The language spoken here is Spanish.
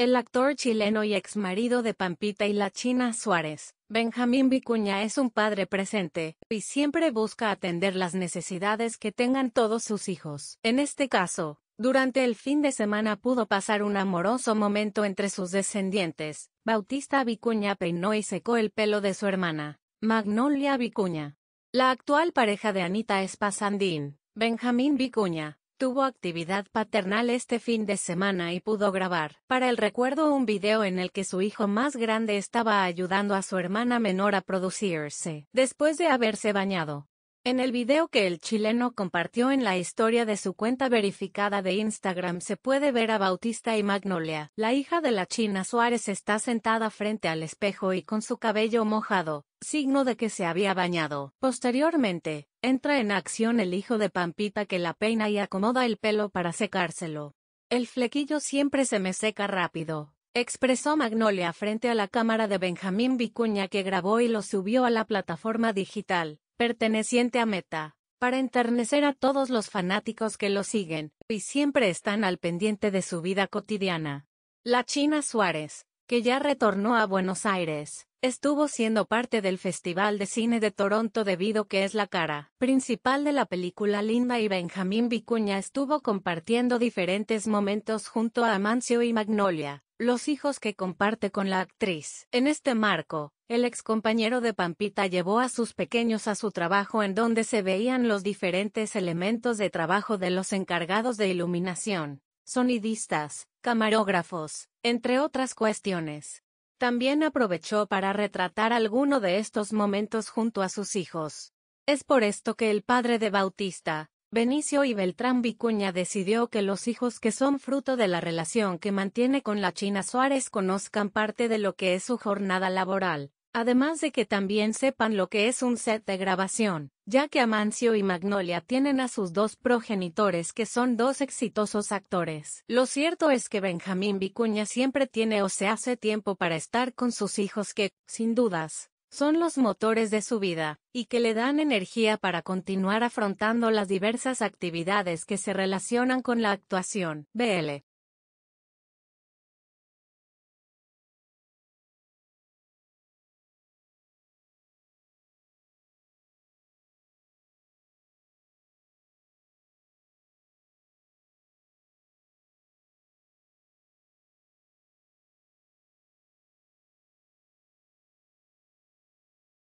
El actor chileno y exmarido de Pampita y la China Suárez, Benjamín Vicuña es un padre presente, y siempre busca atender las necesidades que tengan todos sus hijos. En este caso, durante el fin de semana pudo pasar un amoroso momento entre sus descendientes. Bautista Vicuña peinó y secó el pelo de su hermana, Magnolia Vicuña. La actual pareja de Anita es Pasandín, Benjamín Vicuña, Tuvo actividad paternal este fin de semana y pudo grabar para el recuerdo un video en el que su hijo más grande estaba ayudando a su hermana menor a producirse, después de haberse bañado. En el video que el chileno compartió en la historia de su cuenta verificada de Instagram se puede ver a Bautista y Magnolia. La hija de la China Suárez está sentada frente al espejo y con su cabello mojado, signo de que se había bañado. Posteriormente, entra en acción el hijo de Pampita que la peina y acomoda el pelo para secárselo. El flequillo siempre se me seca rápido, expresó Magnolia frente a la cámara de Benjamín Vicuña que grabó y lo subió a la plataforma digital perteneciente a Meta, para enternecer a todos los fanáticos que lo siguen, y siempre están al pendiente de su vida cotidiana. La China Suárez, que ya retornó a Buenos Aires, estuvo siendo parte del Festival de Cine de Toronto debido que es la cara principal de la película Linda y Benjamín Vicuña estuvo compartiendo diferentes momentos junto a Amancio y Magnolia, los hijos que comparte con la actriz. En este marco, el excompañero de Pampita llevó a sus pequeños a su trabajo en donde se veían los diferentes elementos de trabajo de los encargados de iluminación, sonidistas, camarógrafos, entre otras cuestiones. También aprovechó para retratar alguno de estos momentos junto a sus hijos. Es por esto que el padre de Bautista, Benicio y Beltrán Vicuña decidió que los hijos que son fruto de la relación que mantiene con la China Suárez conozcan parte de lo que es su jornada laboral, además de que también sepan lo que es un set de grabación, ya que Amancio y Magnolia tienen a sus dos progenitores que son dos exitosos actores. Lo cierto es que Benjamín Vicuña siempre tiene o se hace tiempo para estar con sus hijos que, sin dudas, son los motores de su vida, y que le dan energía para continuar afrontando las diversas actividades que se relacionan con la actuación. BL.